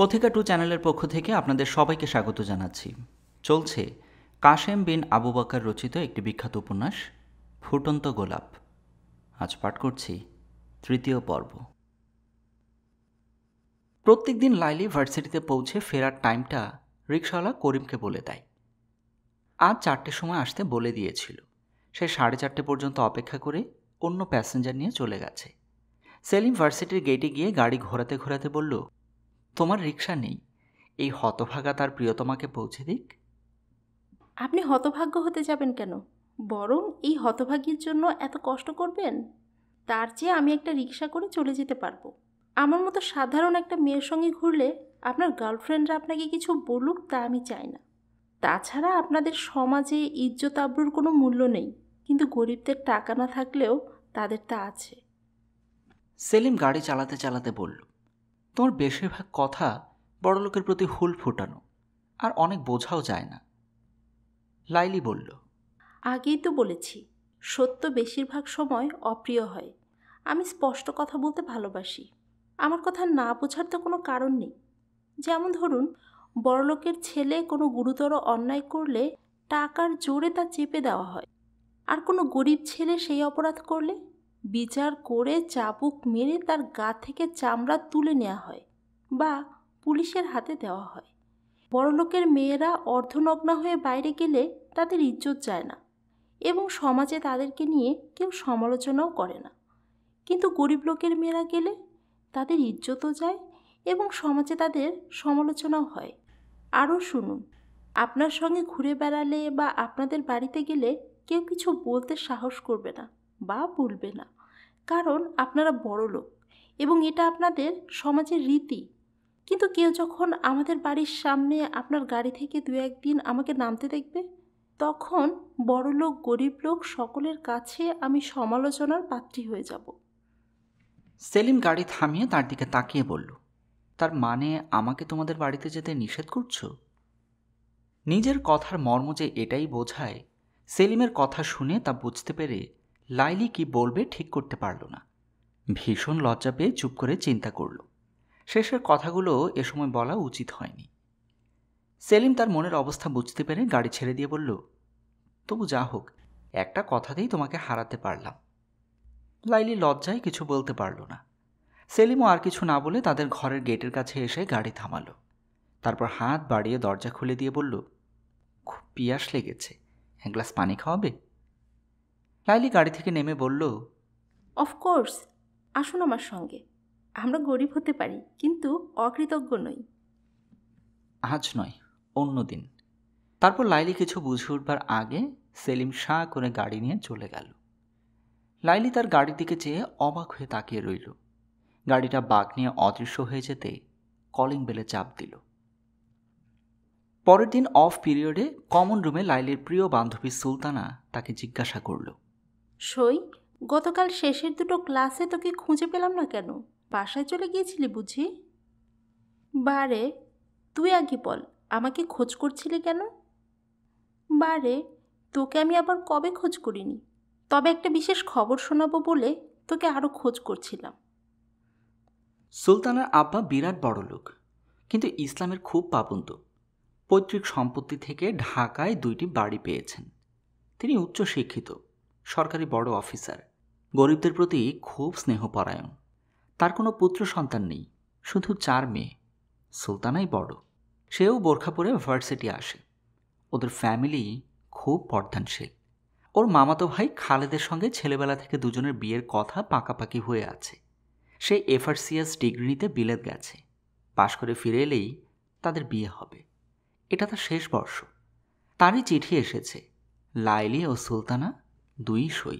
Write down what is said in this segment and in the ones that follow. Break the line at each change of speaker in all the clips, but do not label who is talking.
কথিকা টু চ্যানেলের পক্ষ থেকে আপনাদের সবাইকে স্বাগত জানাচ্ছি চলছে কাশেম বিন আবু বাকার রচিত একটি বিখ্যাত উপন্যাস ফুটন্ত গোলাপ আজ পাঠ করছি তৃতীয় পর্ব প্রত্যেক দিন লাইলি ভার্সিটিতে পৌঁছে ফেরার টাইমটা রিক্সাওয়ালা করিমকে বলে দেয় আজ চারটের সময় আসতে বলে দিয়েছিল সে সাড়ে চারটে পর্যন্ত অপেক্ষা করে অন্য প্যাসেঞ্জার নিয়ে চলে গেছে সেলিম ভার্সিটির গেটে গিয়ে গাড়ি ঘোরাতে ঘোরাতে বলল তোমার রিক্সা নেই এই হতভাগা তার প্রিয়তমাকে পৌঁছে দিক
আপনি হতভাগ্য হতে যাবেন কেন বরং এই হতভাগ্যের জন্য এত কষ্ট করবেন তার চেয়ে আমি একটা রিক্সা করে চলে যেতে পারবো আমার মতো সাধারণ একটা মেয়ের সঙ্গে ঘুরলে আপনার গার্লফ্রেন্ডরা আপনাকে কিছু বলুক তা আমি চাই না তাছাড়া আপনাদের সমাজে ইজ্জত আব্রুর কোনো মূল্য নেই কিন্তু গরিবদের টাকা না থাকলেও তাদের তা আছে
সেলিম গাড়ি চালাতে চালাতে বলল তোমার বেশিরভাগ কথা বড়লোকের প্রতি হুল ফুটানো আর অনেক বোঝাও যায় না লাইলি বলল
আগেই তো বলেছি সত্য বেশিরভাগ সময় অপ্রিয় হয় আমি স্পষ্ট কথা বলতে ভালোবাসি আমার কথা না বোঝার তো কোনো কারণ নেই যেমন ধরুন বড়লোকের ছেলে কোনো গুরুতর অন্যায় করলে টাকার জোরে তা চেপে দেওয়া হয় আর কোনো গরিব ছেলে সেই অপরাধ করলে বিচার করে চাবুক মেরে তার গা থেকে চামড়া তুলে নেওয়া হয় বা পুলিশের হাতে দেওয়া হয় বড়লোকের মেয়েরা অর্ধনগ্না হয়ে বাইরে গেলে তাদের ইজ্জত যায় না এবং সমাজে তাদেরকে নিয়ে কেউ সমালোচনাও করে না কিন্তু গরিব লোকের মেয়েরা গেলে তাদের ইজ্জতও যায় এবং সমাজে তাদের সমালোচনাও হয় আরও শুনুন আপনার সঙ্গে ঘুরে বেড়ালে বা আপনাদের বাড়িতে গেলে কেউ কিছু বলতে সাহস করবে না বা বলবে না কারণ আপনারা বড় লোক এবং এটা আপনাদের সমাজের রীতি কিন্তু কেউ যখন আমাদের বাড়ির সামনে আপনার গাড়ি থেকে দু একদিন আমাকে নামতে দেখবে তখন বড় লোক গরিব লোক সকলের কাছে আমি সমালোচনার পাত্রী হয়ে যাব
সেলিম গাড়ি থামিয়ে তার দিকে তাকিয়ে বলল তার মানে আমাকে তোমাদের বাড়িতে যেতে নিষেধ করছো নিজের কথার মর্ম যে এটাই বোঝায় সেলিমের কথা শুনে তা বুঝতে পেরে লাইলি কি বলবে ঠিক করতে পারল না ভীষণ লজ্জা পেয়ে চুপ করে চিন্তা করল শেষের কথাগুলো এ সময় বলা উচিত হয়নি সেলিম তার মনের অবস্থা বুঝতে পেরে গাড়ি ছেড়ে দিয়ে বলল তবু যা হোক একটা কথাতেই তোমাকে হারাতে পারলাম লাইলি লজ্জায় কিছু বলতে পারল না সেলিমও আর কিছু না বলে তাদের ঘরের গেটের কাছে এসে গাড়ি থামালো তারপর হাত বাড়িয়ে দরজা খুলে দিয়ে বলল খুব পিয়াস লেগেছে এক গ্লাস পানি খাওয়াবে লাইলি গাড়ি থেকে নেমে বলল
অফকোর্স আসুন আমার সঙ্গে আমরা গরিব হতে পারি কিন্তু অকৃতজ্ঞ নই
আজ নয় অন্য দিন তারপর লাইলি কিছু বুঝে উঠবার আগে সেলিম শাহ করে গাড়ি নিয়ে চলে গেল লাইলি তার গাড়ির দিকে চেয়ে অবাক হয়ে তাকিয়ে রইল গাড়িটা বাঘ নিয়ে অদৃশ্য হয়ে যেতে কলিং বেলে চাপ দিল পরের দিন অফ পিরিয়ডে কমন রুমে লাইলির প্রিয় বান্ধবী সুলতানা তাকে জিজ্ঞাসা করলো
সই গতকাল শেষের দুটো ক্লাসে তোকে খুঁজে পেলাম না কেন বাসায় চলে গিয়েছিলি বুঝি বারে তুই আগে বল আমাকে খোঁজ করছিলি কেন বারে তোকে আমি আবার কবে খোঁজ করিনি তবে একটা বিশেষ খবর শোনাবো বলে তোকে আরও খোঁজ করছিলাম
সুলতানার আব্বা বিরাট বড় লোক কিন্তু ইসলামের খুব পাবন্ত পৈতৃক সম্পত্তি থেকে ঢাকায় দুইটি বাড়ি পেয়েছেন তিনি উচ্চশিক্ষিত সরকারি বড় অফিসার গরিবদের প্রতি খুব স্নেহপরায়ণ তার কোনো পুত্র সন্তান নেই শুধু চার মেয়ে সুলতানাই বড় সেও বোরখাপুরে ভার্সিটি আসে ওদের ফ্যামিলি খুব বর্ধানশীল ওর মামাতো ভাই খালেদের সঙ্গে ছেলেবেলা থেকে দুজনের বিয়ের কথা পাকাপাকি হয়ে আছে সে এফআরসিএস ডিগ্রি নিতে বিলেত গেছে পাশ করে ফিরে এলেই তাদের বিয়ে হবে এটা তার শেষ বর্ষ তারই চিঠি এসেছে লাইলি ও সুলতানা দুই সই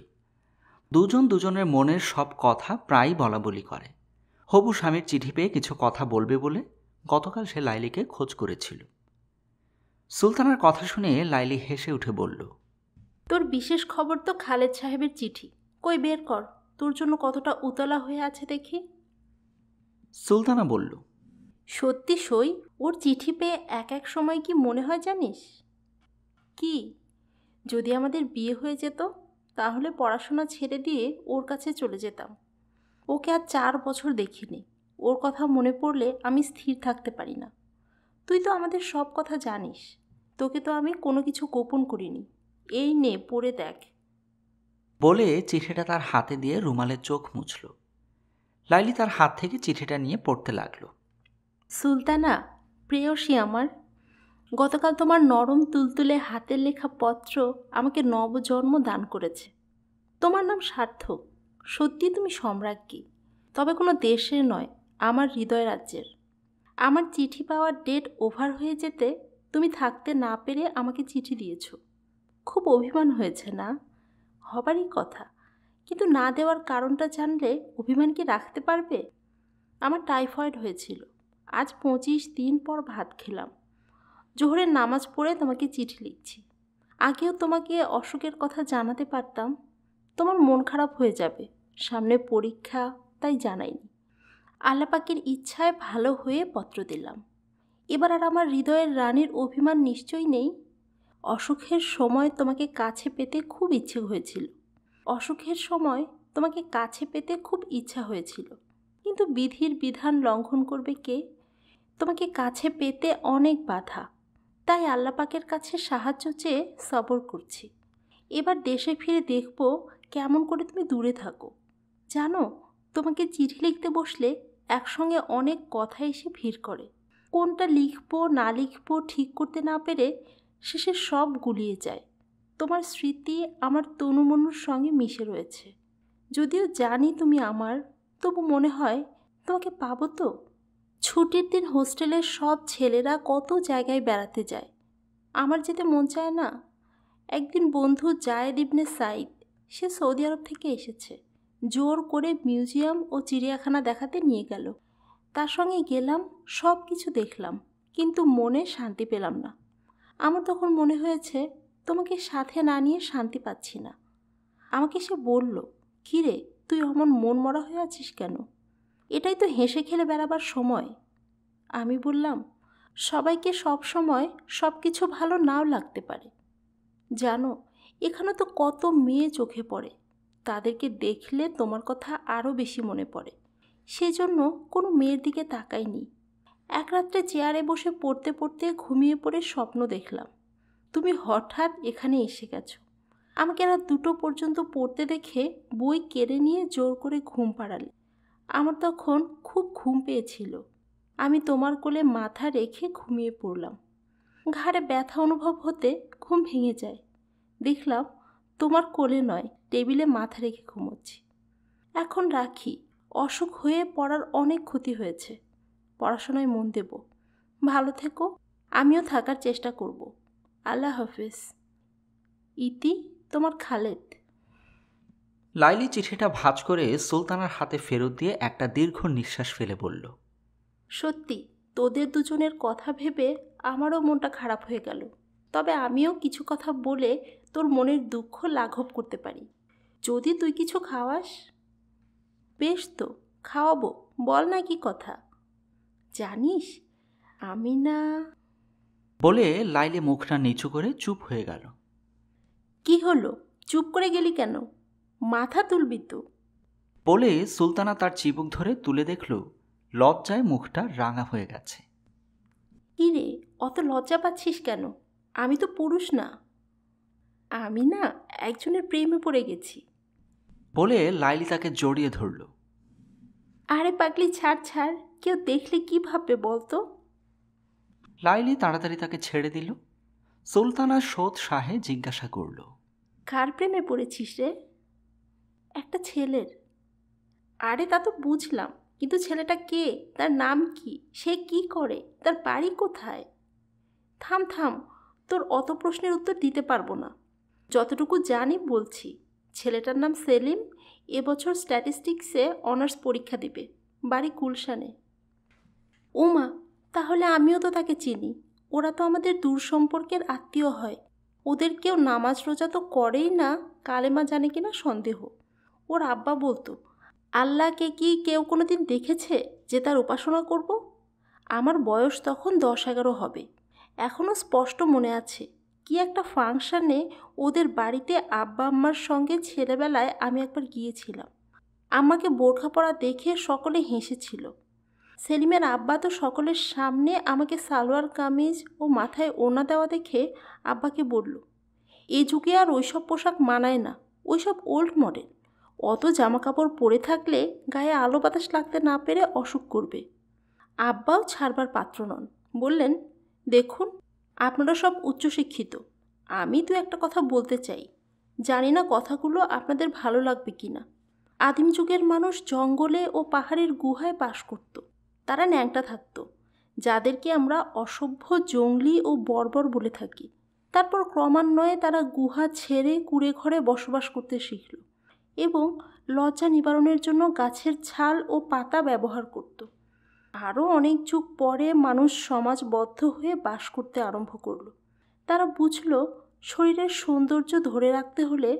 দুজন দুজনের মনের সব কথা প্রায় বলা বলি করে হবু স্বামীর চিঠি পেয়ে কিছু কথা বলবে বলে গতকাল সে লাইলিকে খোঁজ করেছিল সুলতানার কথা শুনে লাইলি হেসে উঠে বলল
তোর বিশেষ খবর তো খালেদ সাহেবের চিঠি কই বের কর তোর জন্য কতটা উতলা হয়ে আছে দেখি
সুলতানা বলল
সত্যি সই ওর চিঠি পেয়ে এক এক সময় কি মনে হয় জানিস কি যদি আমাদের বিয়ে হয়ে যেত তাহলে পড়াশোনা ছেড়ে দিয়ে ওর কাছে চলে যেতাম ওকে আর চার বছর দেখিনি ওর কথা মনে পড়লে আমি স্থির থাকতে পারি না তুই তো আমাদের সব কথা জানিস তোকে তো আমি কোনো কিছু গোপন করিনি এই নে পড়ে দেখ
বলে চিঠিটা তার হাতে দিয়ে রুমালের চোখ মুছল লাইলি তার হাত থেকে চিঠিটা নিয়ে পড়তে লাগলো
সুলতানা প্রেয়সী আমার গতকাল তোমার নরম তুলতুলে হাতের লেখা পত্র আমাকে নবজন্ম দান করেছে তোমার নাম সার্থক সত্যি তুমি সম্রাজ্ঞী তবে কোনো দেশের নয় আমার হৃদয় রাজ্যের আমার চিঠি পাওয়ার ডেট ওভার হয়ে যেতে তুমি থাকতে না পেরে আমাকে চিঠি দিয়েছ খুব অভিমান হয়েছে না হবারই কথা কিন্তু না দেওয়ার কারণটা জানলে অভিমান কি রাখতে পারবে আমার টাইফয়েড হয়েছিল আজ পঁচিশ দিন পর ভাত খেলাম জোহরের নামাজ পড়ে তোমাকে চিঠি লিখছি আগেও তোমাকে অসুখের কথা জানাতে পারতাম তোমার মন খারাপ হয়ে যাবে সামনে পরীক্ষা তাই জানাইনি আল্লাপাকের ইচ্ছায় ভালো হয়ে পত্র দিলাম এবার আর আমার হৃদয়ের রানীর অভিমান নিশ্চয়ই নেই অসুখের সময় তোমাকে কাছে পেতে খুব ইচ্ছে হয়েছিল অসুখের সময় তোমাকে কাছে পেতে খুব ইচ্ছা হয়েছিল কিন্তু বিধির বিধান লঙ্ঘন করবে কে তোমাকে কাছে পেতে অনেক বাধা তাই আল্লাপাকের কাছে সাহায্য চেয়ে সবর করছি এবার দেশে ফিরে দেখব কেমন করে তুমি দূরে থাকো জানো তোমাকে চিঠি লিখতে বসলে একসঙ্গে অনেক কথা এসে ভিড় করে কোনটা লিখবো না লিখবো ঠিক করতে না পেরে শেষে সব গুলিয়ে যায় তোমার স্মৃতি আমার তনুমনুর সঙ্গে মিশে রয়েছে যদিও জানি তুমি আমার তবু মনে হয় তোমাকে পাবো তো ছুটির দিন হোস্টেলের সব ছেলেরা কত জায়গায় বেড়াতে যায় আমার যেতে মন চায় না একদিন বন্ধু জায়দ ইবনে সাইদ সে সৌদি আরব থেকে এসেছে জোর করে মিউজিয়াম ও চিড়িয়াখানা দেখাতে নিয়ে গেল তার সঙ্গে গেলাম সব কিছু দেখলাম কিন্তু মনে শান্তি পেলাম না আমার তখন মনে হয়েছে তোমাকে সাথে না নিয়ে শান্তি পাচ্ছি না আমাকে সে বলল কিরে তুই অমন মন মরা হয়ে আছিস কেন এটাই তো হেসে খেলে বেড়াবার সময় আমি বললাম সবাইকে সব সময় সব কিছু ভালো নাও লাগতে পারে জানো এখানে তো কত মেয়ে চোখে পড়ে তাদেরকে দেখলে তোমার কথা আরও বেশি মনে পড়ে সেজন্য কোনো মেয়ের দিকে তাকাইনি এক রাত্রে চেয়ারে বসে পড়তে পড়তে ঘুমিয়ে পড়ে স্বপ্ন দেখলাম তুমি হঠাৎ এখানে এসে গেছো আমাকে রাত দুটো পর্যন্ত পড়তে দেখে বই কেড়ে নিয়ে জোর করে ঘুম পাড়ালে আমার তখন খুব ঘুম পেয়েছিল আমি তোমার কোলে মাথা রেখে ঘুমিয়ে পড়লাম ঘাড়ে ব্যথা অনুভব হতে ঘুম ভেঙে যায় দেখলাম তোমার কোলে নয় টেবিলে মাথা রেখে ঘুমোচ্ছি এখন রাখি অসুখ হয়ে পড়ার অনেক ক্ষতি হয়েছে পড়াশোনায় মন দেব ভালো থেকো আমিও থাকার চেষ্টা করব আল্লাহ হাফেজ ইতি তোমার খালেদ
লাইলি চিঠিটা ভাঁজ করে সুলতানার হাতে ফেরত দিয়ে একটা দীর্ঘ নিঃশ্বাস ফেলে বলল
সত্যি তোদের দুজনের কথা ভেবে আমারও মনটা খারাপ হয়ে গেল তবে আমিও কিছু কথা বলে তোর মনের দুঃখ লাঘব করতে পারি যদি তুই কিছু খাওয়াস বেশ তো খাওয়াবো বল না কি কথা জানিস আমি না
বলে লাইলে মুখটা নিচু করে চুপ হয়ে গেল
কি হলো চুপ করে গেলি কেন মাথা তুলবি তো
বলে সুলতানা তার চিবুক ধরে তুলে দেখল লজ্জায় মুখটা রাঙা হয়ে গেছে
কি রে অত লজ্জা পাচ্ছিস কেন আমি তো পুরুষ না আমি না একজনের প্রেমে পড়ে গেছি
বলে লাইলি তাকে জড়িয়ে ধরল
আরে পাগলি ছাড় ছাড় কেউ দেখলে কি ভাববে বলতো
লাইলি তাড়াতাড়ি তাকে ছেড়ে দিল সুলতানা সোদ শাহে জিজ্ঞাসা করল
কার প্রেমে পড়েছিস রে একটা ছেলের আরে তা তো বুঝলাম কিন্তু ছেলেটা কে তার নাম কি সে কি করে তার বাড়ি কোথায় থাম থাম তোর অত প্রশ্নের উত্তর দিতে পারবো না যতটুকু জানি বলছি ছেলেটার নাম সেলিম এবছর স্ট্যাটিস্টিক্সে অনার্স পরীক্ষা দিবে বাড়ি কুলশানে উমা তাহলে আমিও তো তাকে চিনি ওরা তো আমাদের দূর সম্পর্কের আত্মীয় হয় ওদের কেউ নামাজ রোজা তো করেই না কালেমা জানে কিনা সন্দেহ ওর আব্বা বলতো আল্লাহকে কি কেউ কোনো দিন দেখেছে যে তার উপাসনা করব আমার বয়স তখন দশ এগারো হবে এখনও স্পষ্ট মনে আছে কি একটা ফাংশানে ওদের বাড়িতে আব্বা আম্মার সঙ্গে ছেলেবেলায় আমি একবার গিয়েছিলাম আমাকে বোরখা পরা দেখে সকলে হেসেছিল সেলিমের আব্বা তো সকলের সামনে আমাকে সালোয়ার কামিজ ও মাথায় ওনা দেওয়া দেখে আব্বাকে বলল এ যুগে আর ওইসব পোশাক মানায় না ওইসব ওল্ড মডেল অত জামা কাপড় পরে থাকলে গায়ে আলো বাতাস লাগতে না পেরে অসুখ করবে আব্বাও ছাড়বার পাত্র নন বললেন দেখুন আপনারা সব উচ্চশিক্ষিত আমি তো একটা কথা বলতে চাই জানি না কথাগুলো আপনাদের ভালো লাগবে কি না আদিম যুগের মানুষ জঙ্গলে ও পাহাড়ের গুহায় বাস করত তারা ন্যাংটা থাকত যাদেরকে আমরা অসভ্য জঙ্গলি ও বর্বর বলে থাকি তারপর ক্রমান্বয়ে তারা গুহা ছেড়ে কুড়ে ঘরে বসবাস করতে শিখল এবং লজ্জা নিবারণের জন্য গাছের ছাল ও পাতা ব্যবহার করত আরও অনেক যুগ পরে মানুষ সমাজ বদ্ধ হয়ে বাস করতে আরম্ভ করল তারা বুঝল শরীরের সৌন্দর্য ধরে রাখতে হলে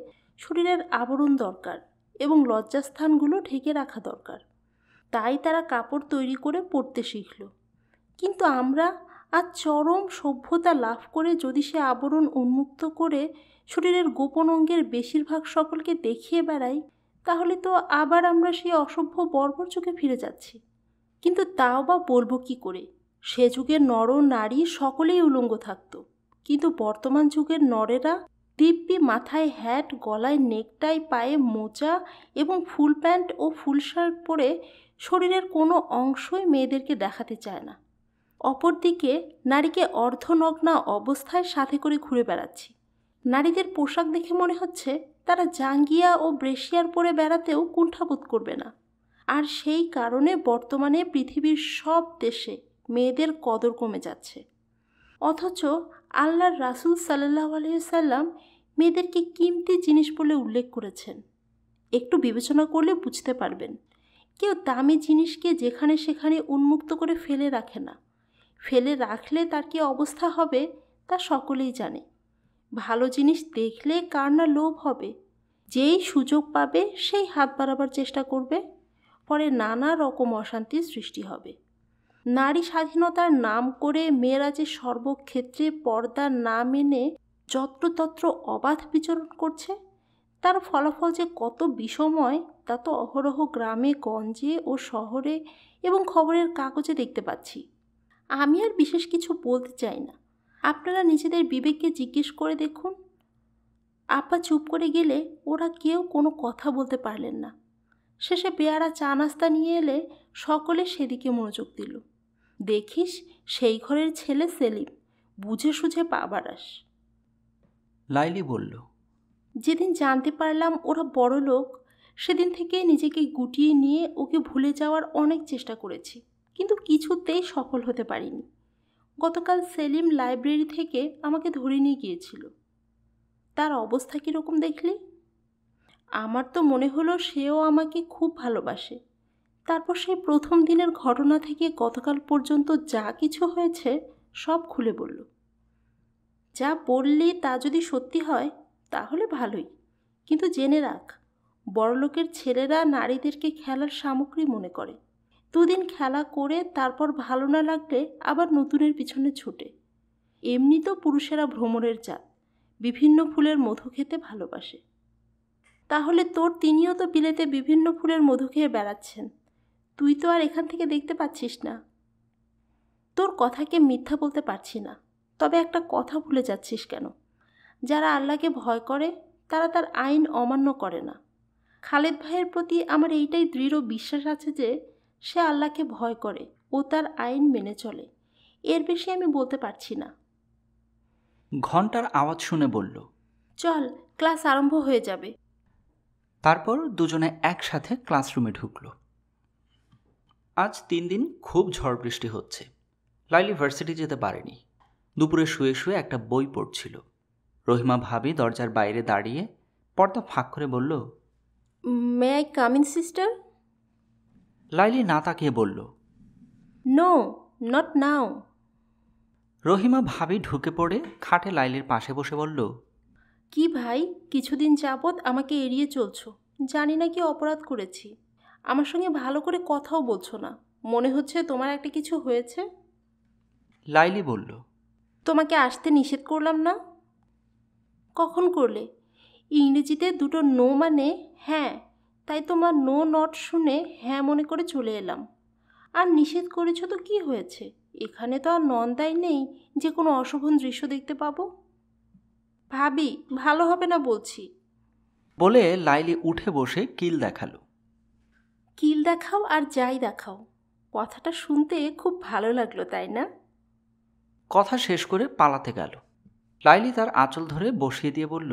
শরীরের আবরণ দরকার এবং লজ্জাস্থানগুলো ঢেকে রাখা দরকার তাই তারা কাপড় তৈরি করে পরতে শিখল কিন্তু আমরা আর চরম সভ্যতা লাভ করে যদি সে আবরণ উন্মুক্ত করে শরীরের গোপন অঙ্গের বেশিরভাগ সকলকে দেখিয়ে বেড়াই তাহলে তো আবার আমরা সেই অসভ্য বর্বর যুগে ফিরে যাচ্ছি কিন্তু তাও বা বলবো কী করে সে যুগে নর নারী সকলেই উলঙ্গ থাকতো কিন্তু বর্তমান যুগের নরেরা দিব্যি মাথায় হ্যাট গলায় নেকটাই পায়ে মোজা এবং ফুল প্যান্ট ও ফুল শার্ট পরে শরীরের কোনো অংশই মেয়েদেরকে দেখাতে চায় না অপরদিকে নারীকে অর্ধনগ্না অবস্থায় সাথে করে ঘুরে বেড়াচ্ছি নারীদের পোশাক দেখে মনে হচ্ছে তারা জাঙ্গিয়া ও ব্রেশিয়ার পরে বেড়াতেও কুণ্ঠাবোধ করবে না আর সেই কারণে বর্তমানে পৃথিবীর সব দেশে মেয়েদের কদর কমে যাচ্ছে অথচ আল্লাহর রাসুল সাল্লাহ সাল্লাম মেয়েদেরকে কিমতি জিনিস বলে উল্লেখ করেছেন একটু বিবেচনা করলে বুঝতে পারবেন কেউ দামি জিনিসকে যেখানে সেখানে উন্মুক্ত করে ফেলে রাখে না ফেলে রাখলে তার কি অবস্থা হবে তা সকলেই জানে ভালো জিনিস দেখলে কার না লোভ হবে যেই সুযোগ পাবে সেই হাত বাড়াবার চেষ্টা করবে পরে নানা রকম অশান্তির সৃষ্টি হবে নারী স্বাধীনতার নাম করে মেয়েরা যে সর্বক্ষেত্রে পর্দা না মেনে যত্রতত্র অবাধ বিচরণ করছে তার ফলাফল যে কত বিষময় তা তো অহরহ গ্রামে গঞ্জে ও শহরে এবং খবরের কাগজে দেখতে পাচ্ছি আমি আর বিশেষ কিছু বলতে চাই না আপনারা নিজেদের বিবেককে জিজ্ঞেস করে দেখুন আপা চুপ করে গেলে ওরা কেউ কোনো কথা বলতে পারলেন না শেষে পেয়ারা চা নাস্তা নিয়ে এলে সকলে সেদিকে মনোযোগ দিল দেখিস সেই ঘরের ছেলে সেলিম বুঝে সুঝে পা বাড়াস লাইলি বলল যেদিন জানতে পারলাম ওরা বড় লোক সেদিন থেকে নিজেকে গুটিয়ে নিয়ে ওকে ভুলে যাওয়ার অনেক চেষ্টা করেছি কিন্তু কিছুতেই সফল হতে পারিনি গতকাল সেলিম লাইব্রেরি থেকে আমাকে ধরে নিয়ে গিয়েছিল তার অবস্থা কীরকম দেখলি আমার তো মনে হলো সেও আমাকে খুব ভালোবাসে তারপর সেই প্রথম দিনের ঘটনা থেকে গতকাল পর্যন্ত যা কিছু হয়েছে সব খুলে বলল যা বললি তা যদি সত্যি হয় তাহলে ভালোই কিন্তু জেনে রাখ বড়লোকের ছেলেরা নারীদেরকে খেলার সামগ্রী মনে করে দুদিন খেলা করে তারপর ভালো না লাগলে আবার নতুনের পিছনে ছুটে এমনি তো পুরুষেরা ভ্রমণের জাত বিভিন্ন ফুলের মধু খেতে ভালোবাসে তাহলে তোর তিনিও তো বিলেতে বিভিন্ন ফুলের মধু খেয়ে বেড়াচ্ছেন তুই তো আর এখান থেকে দেখতে পাচ্ছিস না তোর কথাকে মিথ্যা বলতে পারছি না তবে একটা কথা ভুলে যাচ্ছিস কেন যারা আল্লাহকে ভয় করে তারা তার আইন অমান্য করে না খালেদ ভাইয়ের প্রতি আমার এইটাই দৃঢ় বিশ্বাস আছে যে সে আল্লাহকে ভয় করে ও তার আইন মেনে চলে এর বেশি আমি বলতে পারছি না
ঘন্টার আওয়াজ শুনে বলল
চল ক্লাস আরম্ভ হয়ে যাবে
তারপর দুজনে একসাথে ক্লাসরুমে ঢুকল আজ তিন দিন খুব ঝড় বৃষ্টি হচ্ছে লাইলি ভার্সিটি যেতে পারেনি দুপুরে শুয়ে শুয়ে একটা বই পড়ছিল রহিমা ভাবি দরজার বাইরে দাঁড়িয়ে পর্দা ফাঁক করে বলল
may I come in sister
Laili না তাকিয়ে বলল
নো নট নাও
রহিমা ভাবি ঢুকে পড়ে খাটে লাইলির পাশে বসে বলল
কি ভাই কিছুদিন যাবৎ আমাকে এড়িয়ে চলছো জানি না কি অপরাধ করেছি আমার সঙ্গে ভালো করে কথাও বলছো না মনে হচ্ছে তোমার একটা কিছু হয়েছে লাইলি বলল তোমাকে আসতে নিষেধ করলাম না কখন করলে ইংরেজিতে দুটো নো মানে হ্যাঁ তাই তোমার নো নট শুনে হ্যাঁ মনে করে চলে এলাম আর নিষেধ করেছো তো কি হয়েছে এখানে তো আর নন্দাই নেই যে কোনো অশোভন দৃশ্য দেখতে পাবো ভাবি ভালো হবে না বলছি
বলে লাইলি উঠে বসে কিল দেখালো
কিল দেখাও আর যাই দেখাও কথাটা শুনতে খুব ভালো লাগলো তাই না
কথা শেষ করে পালাতে গেল লাইলি তার আঁচল ধরে বসিয়ে দিয়ে বলল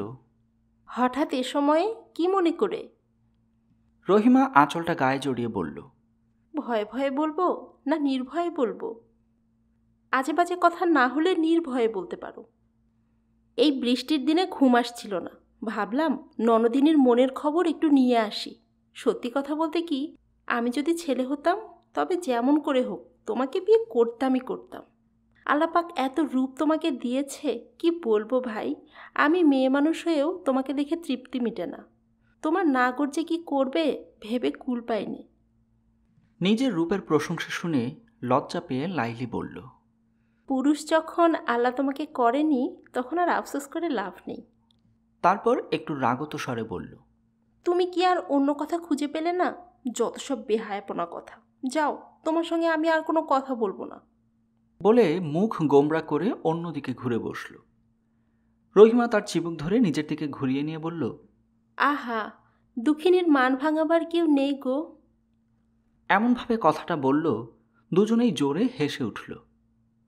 হঠাৎ এ সময়ে কি মনে করে
রহিমা আঁচলটা গায়ে জড়িয়ে বলল
ভয়ে ভয়ে বলবো না নির্ভয়ে বলবো আজে বাজে কথা না হলে নির্ভয়ে বলতে পারো এই বৃষ্টির দিনে ঘুম আসছিল না ভাবলাম ননদিনীর মনের খবর একটু নিয়ে আসি সত্যি কথা বলতে কি আমি যদি ছেলে হতাম তবে যেমন করে হোক তোমাকে বিয়ে করতামই করতাম আলাপাক এত রূপ তোমাকে দিয়েছে কি বলবো ভাই আমি মেয়ে মানুষ হয়েও তোমাকে দেখে তৃপ্তি মিটে না তোমার নাগর যে কি করবে ভেবে কুল পায়নি
নিজের রূপের প্রশংসা শুনে লজ্জা পেয়ে লাইলি বলল
পুরুষ যখন আল্লাহ তোমাকে করেনি তখন আর আফসোস করে লাভ নেই
তারপর একটু রাগত স্বরে বলল
তুমি কি আর অন্য কথা খুঁজে পেলে না যত সব বেহায়াপনা কথা যাও তোমার সঙ্গে আমি আর কোনো কথা বলবো না
বলে মুখ গোমরা করে অন্যদিকে ঘুরে বসল রহিমা তার চিবুক ধরে নিজের দিকে ঘুরিয়ে নিয়ে বলল
আহা দুঃখিনীর মান ভাঙাবার কেউ নেই গো
এমনভাবে কথাটা বলল দুজনেই জোরে হেসে উঠল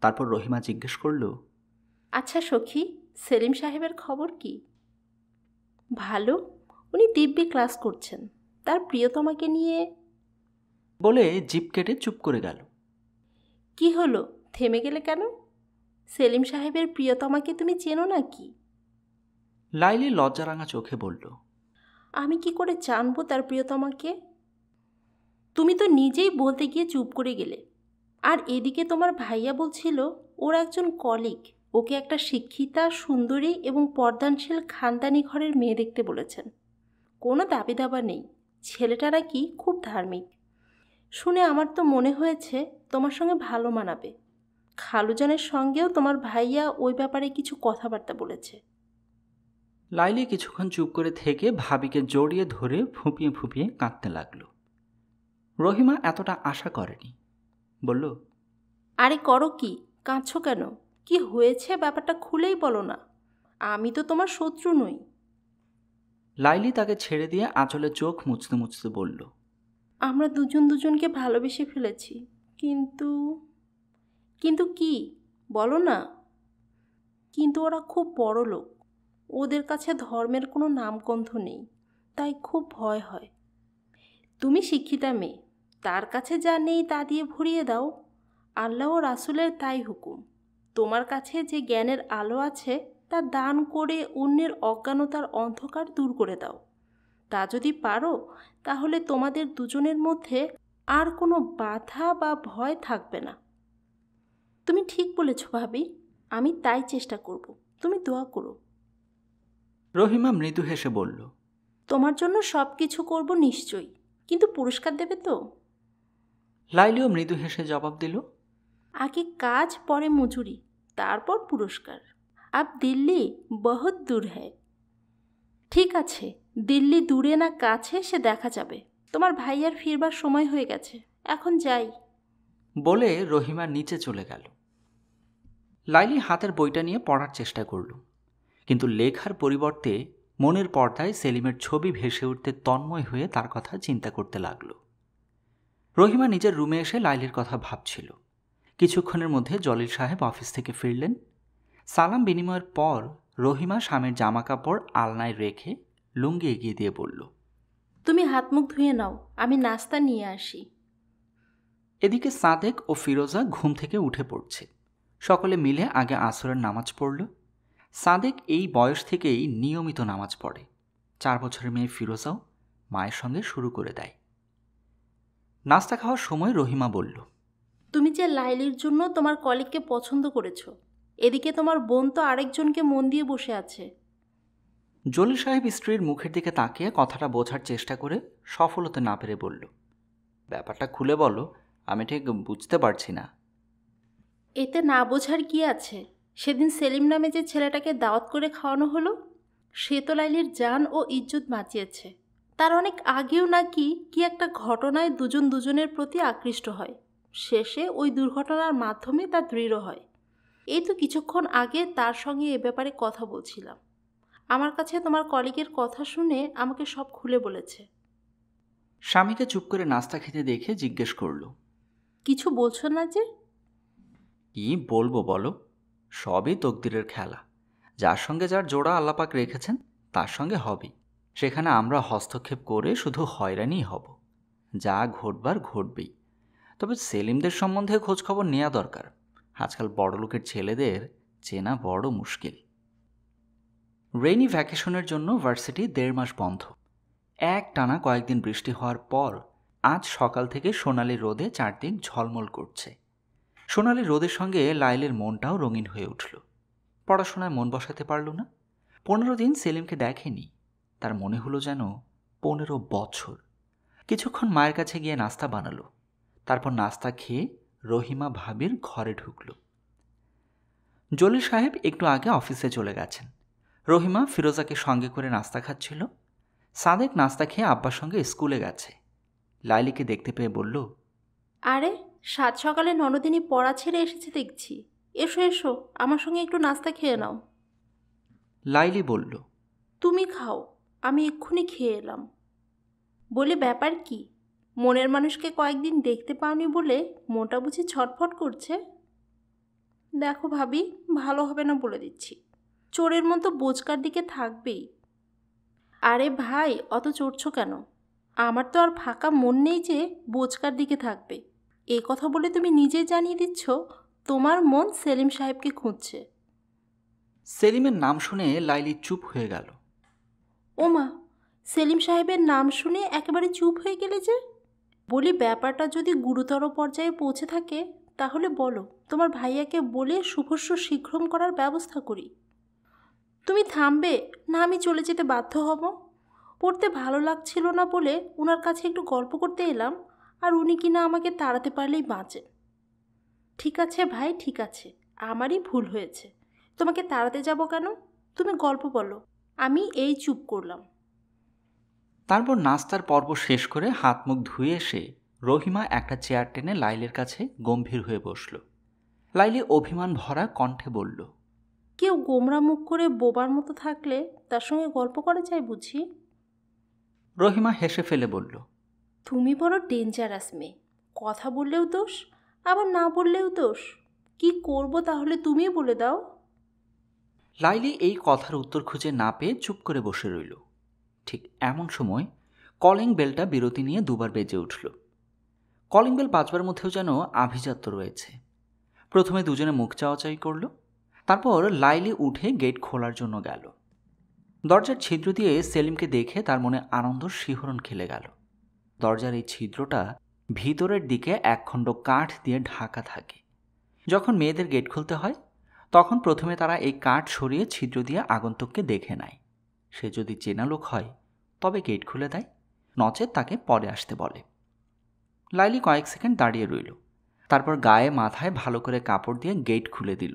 তারপর রহিমা জিজ্ঞেস করল
আচ্ছা সখী সেলিম সাহেবের খবর কি ভালো উনি দিব্যি ক্লাস করছেন তার প্রিয়তমাকে নিয়ে
বলে জিপ কেটে চুপ করে গেল
কি হলো থেমে গেলে কেন সেলিম সাহেবের প্রিয়তমাকে তুমি চেনো নাকি
লাইলি লজ্জারাঙা চোখে বলল
আমি কি করে জানবো তার প্রিয়তমাকে তুমি তো নিজেই বলতে গিয়ে চুপ করে গেলে আর এদিকে তোমার ভাইয়া বলছিল ওর একজন কলিগ ওকে একটা শিক্ষিতা সুন্দরী এবং পর্দানশীল খানদানি ঘরের মেয়ে দেখতে বলেছেন কোনো দাবি দাবা নেই ছেলেটা নাকি খুব ধার্মিক শুনে আমার তো মনে হয়েছে তোমার সঙ্গে ভালো মানাবে খালুজানের সঙ্গেও তোমার ভাইয়া ওই ব্যাপারে কিছু কথাবার্তা বলেছে
লাইলি কিছুক্ষণ চুপ করে থেকে ভাবিকে জড়িয়ে ধরে ফুঁপিয়ে ফুঁপিয়ে কাঁদতে লাগলো রহিমা এতটা আশা করেনি বলল
আরে করো কি কাঁদছো কেন কি হয়েছে ব্যাপারটা খুলেই বলো না আমি তো তোমার শত্রু নই
লাইলি তাকে ছেড়ে দিয়ে আঁচলে চোখ মুছতে মুছতে বলল
আমরা দুজন দুজনকে ভালোবেসে ফেলেছি কিন্তু কিন্তু কি বলো না কিন্তু ওরা খুব বড় লোক ওদের কাছে ধর্মের কোনো নামকন্ধ নেই তাই খুব ভয় হয় তুমি শিক্ষিতা মেয়ে তার কাছে যা নেই তা দিয়ে ভরিয়ে দাও আল্লাহ রাসুলের তাই হুকুম তোমার কাছে যে জ্ঞানের আলো আছে তা দান করে অন্যের অজ্ঞানতার অন্ধকার দূর করে দাও তা যদি পারো তাহলে তোমাদের দুজনের মধ্যে আর কোনো বাধা বা ভয় থাকবে না তুমি ঠিক বলেছ ভাবি আমি তাই চেষ্টা করব তুমি দোয়া করো
রহিমা মৃদু হেসে বলল
তোমার জন্য সব কিছু করব নিশ্চয়ই কিন্তু পুরস্কার দেবে তো
লাইলিও মৃদু হেসে জবাব
দিল আগে কাজ পরে মজুরি তারপর পুরস্কার আপ দিল্লি বহুত দূর হ্যায় ঠিক আছে দিল্লি দূরে না কাছে সে দেখা যাবে তোমার ভাইয়ার ফিরবার সময় হয়ে গেছে এখন যাই
বলে রহিমা নিচে চলে গেল লাইলি হাতের বইটা নিয়ে পড়ার চেষ্টা করলো কিন্তু লেখার পরিবর্তে মনের পর্দায় সেলিমের ছবি ভেসে উঠতে তন্ময় হয়ে তার কথা চিন্তা করতে লাগল রহিমা নিজের রুমে এসে লাইলির কথা ভাবছিল কিছুক্ষণের মধ্যে জলিল সাহেব অফিস থেকে ফিরলেন সালাম বিনিময়ের পর রহিমা স্বামীর জামা কাপড় আলনায় রেখে লুঙ্গি এগিয়ে দিয়ে বলল
তুমি হাত মুখ ধুয়ে নাও আমি নাস্তা নিয়ে আসি
এদিকে সাদেক ও ফিরোজা ঘুম থেকে উঠে পড়ছে সকলে মিলে আগে আসরের নামাজ পড়ল সাদেক এই বয়স থেকেই নিয়মিত নামাজ পড়ে চার বছরের মেয়ে ফিরোজাও মায়ের সঙ্গে শুরু করে দেয় নাস্তা খাওয়ার সময় রহিমা বলল
তুমি যে লাইলির জন্য তোমার কলিককে পছন্দ করেছ এদিকে তোমার বোন তো আরেকজনকে মন দিয়ে বসে আছে
জলি সাহেব স্ত্রীর মুখের দিকে তাকিয়ে কথাটা বোঝার চেষ্টা করে সফলতে না পেরে বলল ব্যাপারটা খুলে বলো আমি ঠিক বুঝতে পারছি না
এতে না বোঝার কি আছে সেদিন সেলিম নামে যে ছেলেটাকে দাওয়াত করে খাওয়ানো হলো সে তো লাইলির যান ও ইজ্জত বাঁচিয়েছে তার অনেক আগেও নাকি কি একটা ঘটনায় দুজন দুজনের প্রতি আকৃষ্ট হয় শেষে ওই দুর্ঘটনার মাধ্যমে তা দৃঢ় হয় এই তো কিছুক্ষণ আগে তার সঙ্গে এ ব্যাপারে কথা বলছিলাম আমার কাছে তোমার কলিগের কথা শুনে আমাকে সব খুলে বলেছে
স্বামীকে চুপ করে নাস্তা খেতে দেখে জিজ্ঞেস করল
কিছু বলছো না যে
কি বলবো বলো সবই তকদিরের খেলা যার সঙ্গে যার জোড়া আল্লাপাক রেখেছেন তার সঙ্গে হবেই সেখানে আমরা হস্তক্ষেপ করে শুধু হয়রানি হব যা ঘটবার ঘটবেই তবে সেলিমদের সম্বন্ধে খোঁজখবর নেওয়া দরকার আজকাল বড়লোকের ছেলেদের চেনা বড় মুশকিল রেইনি ভ্যাকেশনের জন্য ভার্সিটি দেড় মাস বন্ধ এক টানা কয়েকদিন বৃষ্টি হওয়ার পর আজ সকাল থেকে সোনালি রোদে চারদিক ঝলমল করছে সোনালি রোদের সঙ্গে লাইলের মনটাও রঙিন হয়ে উঠল পড়াশোনায় মন বসাতে পারল না পনেরো দিন সেলিমকে দেখেনি তার মনে হলো যেন পনেরো বছর কিছুক্ষণ মায়ের কাছে গিয়ে নাস্তা বানালো তারপর নাস্তা খেয়ে রহিমা ভাবির ঘরে ঢুকল জলি সাহেব একটু আগে অফিসে চলে গেছেন রহিমা ফিরোজাকে সঙ্গে করে নাস্তা খাচ্ছিল সাদেক নাস্তা খেয়ে আব্বার সঙ্গে স্কুলে গেছে লাইলিকে দেখতে পেয়ে বলল
আরে সাত সকালে ননদিনী পড়া ছেড়ে এসেছে দেখছি এসো এসো আমার সঙ্গে একটু নাস্তা খেয়ে নাও লাইলি বলল তুমি খাও আমি এক্ষুনি খেয়ে এলাম বলে ব্যাপার কি মনের মানুষকে কয়েকদিন দেখতে পাওনি বলে মোটা বুঝি ছটফট করছে দেখো ভাবি ভালো হবে না বলে দিচ্ছি চোরের মতো বোঝকার দিকে থাকবেই আরে ভাই অত চড়ছ কেন আমার তো আর ফাঁকা মন নেই যে বোঝকার দিকে থাকবে এ কথা বলে তুমি নিজে জানিয়ে দিচ্ছ তোমার মন সেলিম সাহেবকে খুঁজছে
সেলিমের নাম শুনে লাইলি চুপ হয়ে গেল
ওমা সেলিম সাহেবের নাম শুনে একেবারে চুপ হয়ে গেলে যে বলি ব্যাপারটা যদি গুরুতর পর্যায়ে পৌঁছে থাকে তাহলে বলো তোমার ভাইয়াকে বলে শুভস্য শীঘ্রম করার ব্যবস্থা করি তুমি থামবে না আমি চলে যেতে বাধ্য হব পড়তে ভালো লাগছিল না বলে ওনার কাছে একটু গল্প করতে এলাম আর উনি কিনা আমাকে তাড়াতে পারলেই বাঁচে ঠিক আছে ভাই ঠিক আছে আমারই ভুল হয়েছে তোমাকে তাড়াতে যাব কেন তুমি গল্প বলো আমি এই চুপ করলাম
তারপর নাস্তার পর্ব শেষ করে হাত মুখ ধুয়ে এসে রহিমা একটা চেয়ার টেনে লাইলের কাছে গম্ভীর হয়ে বসল লাইলি অভিমান ভরা কণ্ঠে বলল
কেউ গোমরা মুখ করে বোবার মতো থাকলে তার সঙ্গে গল্প করা যায় বুঝি
রহিমা হেসে ফেলে বলল
তুমি বড় ডেঞ্জারাস মেয়ে কথা বললেও দোষ আবার না বললেও দোষ কি করব তাহলে তুমি বলে দাও
লাইলি এই কথার উত্তর খুঁজে না পেয়ে চুপ করে বসে রইল ঠিক এমন সময় কলিং বেলটা বিরতি নিয়ে দুবার বেজে উঠল কলিং বেল বাজবার মধ্যেও যেন আভিজাত্য রয়েছে প্রথমে দুজনে মুখ চাওয়াচাই করল তারপর লাইলি উঠে গেট খোলার জন্য গেল দরজার ছিদ্র দিয়ে সেলিমকে দেখে তার মনে আনন্দ শিহরণ খেলে গেল দরজার এই ছিদ্রটা ভিতরের দিকে একখণ্ড কাঠ দিয়ে ঢাকা থাকে যখন মেয়েদের গেট খুলতে হয় তখন প্রথমে তারা এই কাঠ সরিয়ে ছিদ্র দিয়ে আগন্তুককে দেখে নেয় সে যদি চেনা লোক হয় তবে গেট খুলে দেয় নচেত তাকে পরে আসতে বলে লাইলি কয়েক সেকেন্ড দাঁড়িয়ে রইল তারপর গায়ে মাথায় ভালো করে কাপড় দিয়ে গেট খুলে দিল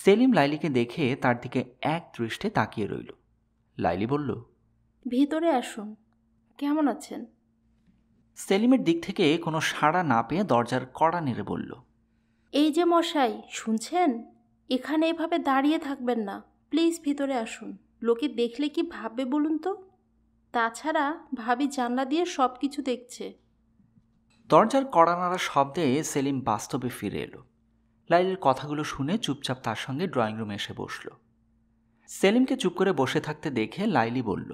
সেলিম লাইলিকে দেখে তার দিকে এক দৃষ্টে তাকিয়ে রইল লাইলি বলল
ভিতরে আসুন কেমন আছেন
সেলিমের দিক থেকে কোনো সাড়া না পেয়ে দরজার কড়া নেড়ে বলল
এই যে মশাই শুনছেন এখানে এভাবে দাঁড়িয়ে থাকবেন না প্লিজ ভিতরে আসুন লোকে দেখলে কি ভাববে বলুন তো তাছাড়া ভাবি জানলা দিয়ে সব কিছু দেখছে
দরজার কড়া নাড়া শব্দে সেলিম বাস্তবে ফিরে এলো লাইলের কথাগুলো শুনে চুপচাপ তার সঙ্গে ড্রয়িং রুমে এসে বসল সেলিমকে চুপ করে বসে থাকতে দেখে লাইলি বলল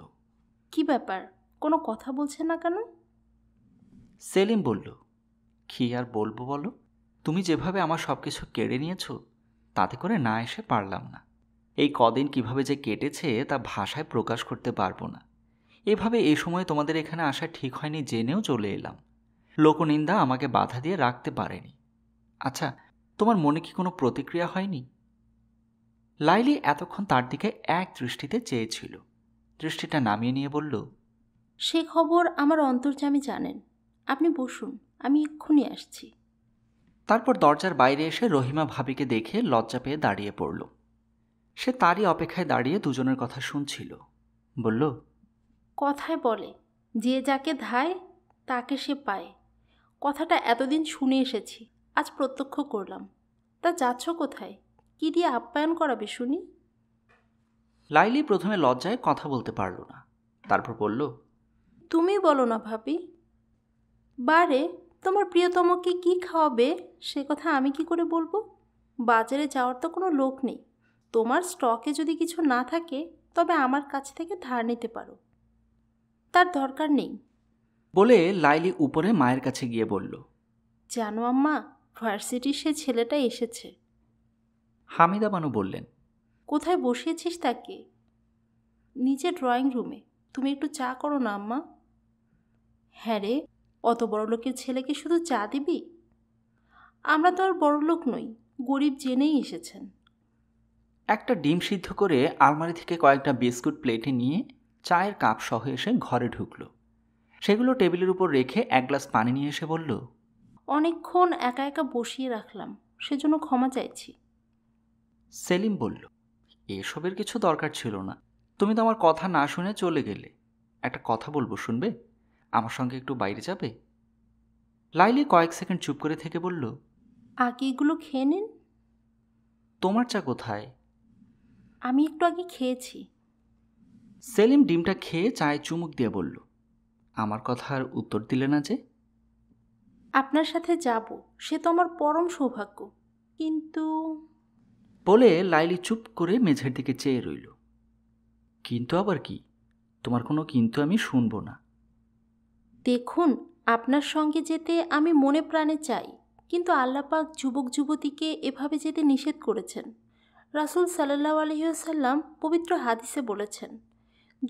কি ব্যাপার কোনো কথা বলছে না কেন
সেলিম বলল কি আর বলবো বলো তুমি যেভাবে আমার সব কিছু কেড়ে নিয়েছ তাতে করে না এসে পারলাম না এই কদিন কিভাবে যে কেটেছে তা ভাষায় প্রকাশ করতে পারবো না এভাবে এই সময় তোমাদের এখানে আসা ঠিক হয়নি জেনেও চলে এলাম লোকনিন্দা আমাকে বাধা দিয়ে রাখতে পারেনি আচ্ছা তোমার মনে কি কোনো প্রতিক্রিয়া হয়নি লাইলি এতক্ষণ তার দিকে এক দৃষ্টিতে চেয়েছিল দৃষ্টিটা নামিয়ে নিয়ে বলল
সে খবর আমার অন্তর্যামী জানেন আপনি বসুন আমি এক্ষুনি আসছি
তারপর দরজার বাইরে এসে রহিমা ভাবিকে দেখে লজ্জা পেয়ে দাঁড়িয়ে পড়ল সে তারই অপেক্ষায় দাঁড়িয়ে দুজনের কথা শুনছিল বলল
কথায় বলে যে যাকে ধায় তাকে সে পায় কথাটা এতদিন শুনে এসেছি আজ প্রত্যক্ষ করলাম তা যাচ্ছ কোথায় কি দিয়ে আপ্যায়ন করাবে শুনি
লাইলি প্রথমে লজ্জায় কথা বলতে পারল না তারপর বলল
তুমি বলো না ভাবি বারে তোমার প্রিয়তমকে কি খাওয়াবে সে কথা আমি কি করে বলবো বাজারে যাওয়ার তো কোনো লোক নেই তোমার স্টকে যদি কিছু না থাকে তবে আমার কাছ থেকে ধার নিতে পারো তার দরকার নেই
বলে লাইলি উপরে মায়ের কাছে গিয়ে বলল
জানো আম্মা ভার্সিটি সে ছেলেটা এসেছে
হামিদা বানু বললেন
কোথায় বসিয়েছিস তাকে নিচে ড্রয়িং রুমে তুমি একটু চা করো না আম্মা হ্যাঁ রে অত বড় লোকের ছেলেকে শুধু চা দিবি আমরা তো আর বড় লোক নই গরিব জেনেই এসেছেন
একটা ডিম সিদ্ধ করে আলমারি থেকে কয়েকটা বিস্কুট প্লেটে নিয়ে চায়ের কাপ সহ এসে ঘরে ঢুকল সেগুলো টেবিলের উপর রেখে এক গ্লাস পানি নিয়ে এসে বলল
অনেকক্ষণ একা একা বসিয়ে রাখলাম সেজন্য ক্ষমা চাইছি
সেলিম বলল এসবের কিছু দরকার ছিল না তুমি তো আমার কথা না শুনে চলে গেলে একটা কথা বলবো শুনবে আমার সঙ্গে একটু বাইরে যাবে লাইলি কয়েক সেকেন্ড চুপ করে থেকে বলল
আগে এগুলো খেয়ে নিন
তোমার চা কোথায়
আমি একটু আগে খেয়েছি
সেলিম ডিমটা খেয়ে চায়ে চুমুক দিয়ে বলল আমার কথার উত্তর দিলে না যে
আপনার সাথে যাব সে তো আমার পরম সৌভাগ্য কিন্তু
বলে লাইলি চুপ করে মেঝের দিকে চেয়ে রইল কিন্তু আবার কি তোমার কোনো কিন্তু আমি শুনবো না
দেখুন আপনার সঙ্গে যেতে আমি মনে প্রাণে চাই কিন্তু আল্লাপাক যুবক যুবতীকে এভাবে যেতে নিষেধ করেছেন রাসুল সাল্লাহ আলহিহাল্লাম পবিত্র হাদিসে বলেছেন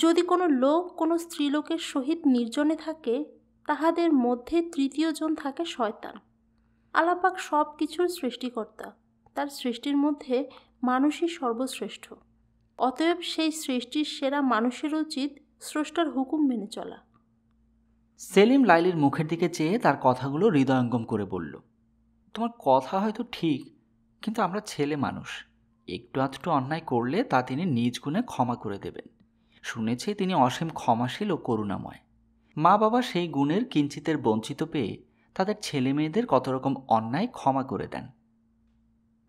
যদি কোনো লোক কোনো স্ত্রীলোকের সহিত নির্জনে থাকে তাহাদের মধ্যে তৃতীয়জন থাকে শয়তান আলাপাক সব কিছুর সৃষ্টিকর্তা তার সৃষ্টির মধ্যে মানুষই সর্বশ্রেষ্ঠ অতএব সেই সৃষ্টির সেরা মানুষের উচিত স্রষ্টার হুকুম মেনে চলা
সেলিম লাইলির মুখের দিকে চেয়ে তার কথাগুলো হৃদয়ঙ্গম করে বলল তোমার কথা হয়তো ঠিক কিন্তু আমরা ছেলে মানুষ একটু আধটু অন্যায় করলে তা তিনি নিজ গুণে ক্ষমা করে দেবেন শুনেছি তিনি অসীম ক্ষমাশীল ও করুণাময় মা বাবা সেই গুণের কিঞ্চিতের বঞ্চিত পেয়ে তাদের ছেলে মেয়েদের কত রকম অন্যায় ক্ষমা করে দেন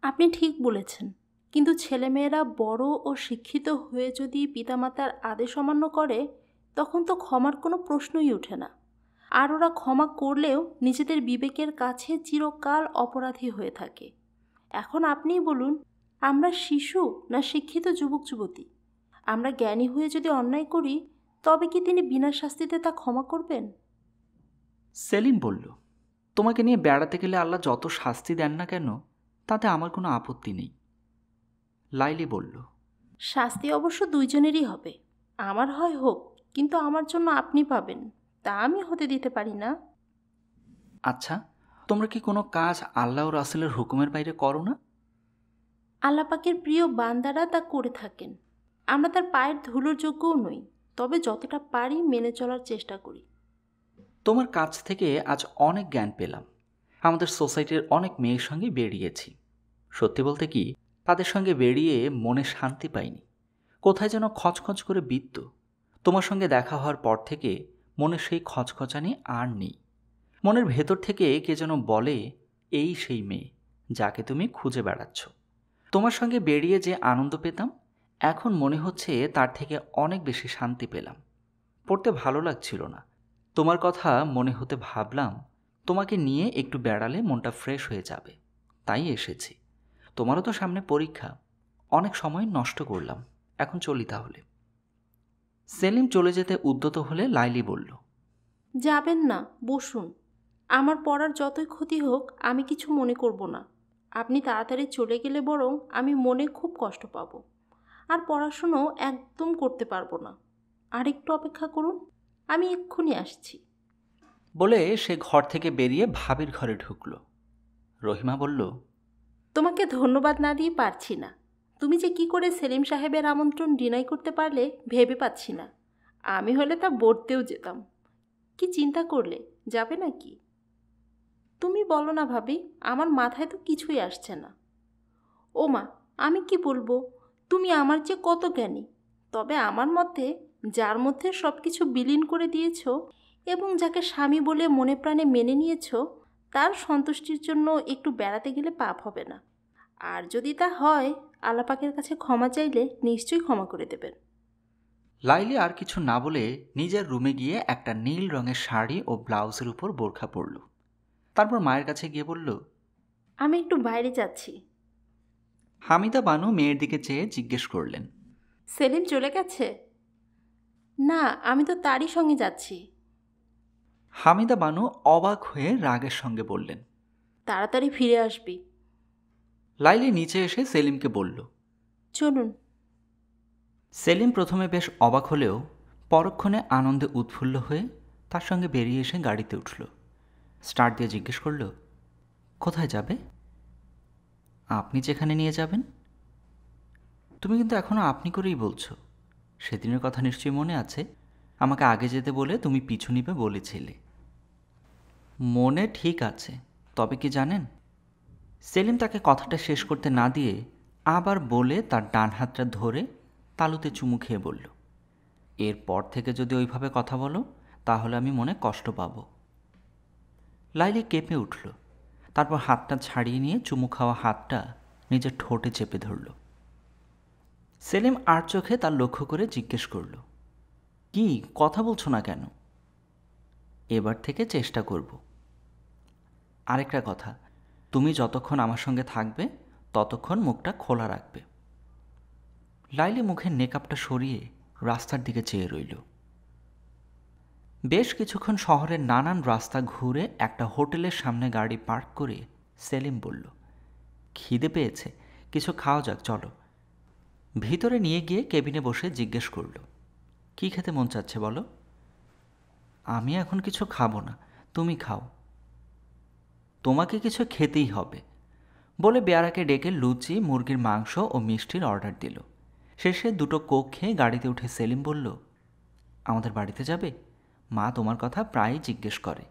আপনি ঠিক বলেছেন কিন্তু ছেলেমেয়েরা বড় ও শিক্ষিত হয়ে যদি পিতামাতার আদেশ অমান্য করে তখন তো ক্ষমার কোনো প্রশ্নই ওঠে না আর ওরা ক্ষমা করলেও নিজেদের বিবেকের কাছে চিরকাল অপরাধী হয়ে থাকে এখন আপনিই বলুন আমরা শিশু না শিক্ষিত যুবক যুবতী আমরা জ্ঞানী হয়ে যদি অন্যায় করি তবে কি তিনি বিনা শাস্তিতে তা ক্ষমা করবেন
সেলিম বলল তোমাকে নিয়ে বেড়াতে গেলে আল্লাহ যত শাস্তি দেন না কেন তাতে আমার কোনো আপত্তি নেই লাইলি বলল
শাস্তি অবশ্য দুইজনেরই হবে আমার হয় হোক কিন্তু আমার জন্য আপনি পাবেন তা আমি হতে দিতে পারি না
আচ্ছা তোমরা কি কোনো কাজ আল্লাহ রাসেলের হুকুমের বাইরে করো না
আল্লাপাকের প্রিয় বান্দারা তা করে থাকেন আমরা তার পায়ের ধুলোর যোগ্যও নই তবে যতটা পারি মেনে চলার চেষ্টা করি
তোমার কাছ থেকে আজ অনেক জ্ঞান পেলাম আমাদের সোসাইটির অনেক মেয়ের সঙ্গে বেরিয়েছি সত্যি বলতে কি তাদের সঙ্গে বেরিয়ে মনে শান্তি পাইনি কোথায় যেন খচখচ করে বিত্ত তোমার সঙ্গে দেখা হওয়ার পর থেকে মনে সেই খচখচানি আর নেই মনের ভেতর থেকে কে যেন বলে এই সেই মেয়ে যাকে তুমি খুঁজে বেড়াচ্ছ তোমার সঙ্গে বেরিয়ে যে আনন্দ পেতাম এখন মনে হচ্ছে তার থেকে অনেক বেশি শান্তি পেলাম পড়তে ভালো লাগছিল না তোমার কথা মনে হতে ভাবলাম তোমাকে নিয়ে একটু বেড়ালে মনটা ফ্রেশ হয়ে যাবে তাই এসেছি তোমারও তো সামনে পরীক্ষা অনেক সময় নষ্ট করলাম এখন চলি তাহলে সেলিম চলে যেতে উদ্যত হলে লাইলি বলল
যাবেন না বসুন আমার পড়ার যতই ক্ষতি হোক আমি কিছু মনে করব না আপনি তাড়াতাড়ি চলে গেলে বরং আমি মনে খুব কষ্ট পাব আর পড়াশুনো একদম করতে পারবো না আর একটু অপেক্ষা করুন আমি এক্ষুনি আসছি
বলে সে ঘর থেকে বেরিয়ে ভাবির ঘরে ঢুকল রহিমা বলল
তোমাকে ধন্যবাদ না দিয়ে পারছি না তুমি যে কি করে সেলিম সাহেবের আমন্ত্রণ ডিনাই করতে পারলে ভেবে পাচ্ছি না আমি হলে তা বলতেও যেতাম কি চিন্তা করলে যাবে না কি তুমি বলো না ভাবি আমার মাথায় তো কিছুই আসছে না ও মা আমি কি বলবো তুমি আমার চেয়ে কত জ্ঞানী তবে আমার মতে যার মধ্যে সব কিছু বিলীন করে দিয়েছ এবং যাকে স্বামী বলে মনে প্রাণে মেনে নিয়েছ তার সন্তুষ্টির জন্য একটু বেড়াতে গেলে পাপ হবে না আর যদি তা হয় আলাপাকের কাছে ক্ষমা চাইলে নিশ্চয়ই ক্ষমা করে দেবেন
লাইলি আর কিছু না বলে নিজের রুমে গিয়ে একটা নীল রঙের শাড়ি ও ব্লাউজের উপর বোরখা পরল তারপর মায়ের কাছে গিয়ে বলল
আমি একটু বাইরে যাচ্ছি
হামিদা বানু মেয়ের দিকে চেয়ে জিজ্ঞেস করলেন
সেলিম চলে গেছে না আমি তো তারই সঙ্গে যাচ্ছি
হামিদা বানু অবাক হয়ে রাগের সঙ্গে বললেন
তাড়াতাড়ি ফিরে আসবি
লাইলি নিচে এসে সেলিমকে বলল চলুন সেলিম প্রথমে বেশ অবাক হলেও পরক্ষণে আনন্দে উৎফুল্ল হয়ে তার সঙ্গে বেরিয়ে এসে গাড়িতে উঠল স্টার দিয়ে জিজ্ঞেস করল কোথায় যাবে আপনি যেখানে নিয়ে যাবেন তুমি কিন্তু এখনও আপনি করেই বলছো সেদিনের কথা নিশ্চয়ই মনে আছে আমাকে আগে যেতে বলে তুমি পিছু নিবে বলেছিলে মনে ঠিক আছে তবে কি জানেন সেলিম তাকে কথাটা শেষ করতে না দিয়ে আবার বলে তার ডান হাতটা ধরে তালুতে চুমু খেয়ে বলল এরপর থেকে যদি ওইভাবে কথা বলো তাহলে আমি মনে কষ্ট পাবো লাইলি কেঁপে উঠল তারপর হাতটা ছাড়িয়ে নিয়ে চুমু খাওয়া হাতটা নিজের ঠোঁটে চেপে ধরল সেলিম আর চোখে তার লক্ষ্য করে জিজ্ঞেস করল কি কথা বলছো না কেন এবার থেকে চেষ্টা করব আরেকটা কথা তুমি যতক্ষণ আমার সঙ্গে থাকবে ততক্ষণ মুখটা খোলা রাখবে লাইলি মুখের নেকআপটা সরিয়ে রাস্তার দিকে চেয়ে রইল বেশ কিছুক্ষণ শহরের নানান রাস্তা ঘুরে একটা হোটেলের সামনে গাড়ি পার্ক করে সেলিম বলল খিদে পেয়েছে কিছু খাওয়া যাক চলো ভিতরে নিয়ে গিয়ে কেবিনে বসে জিজ্ঞেস করল কি খেতে মন চাচ্ছে বলো আমি এখন কিছু খাবো না তুমি খাও তোমাকে কিছু খেতেই হবে বলে বেয়ারাকে ডেকে লুচি মুরগির মাংস ও মিষ্টির অর্ডার দিল শেষে দুটো কোক খেয়ে গাড়িতে উঠে সেলিম বলল আমাদের বাড়িতে যাবে মা তোমার কথা প্রায় জিজ্ঞেস করে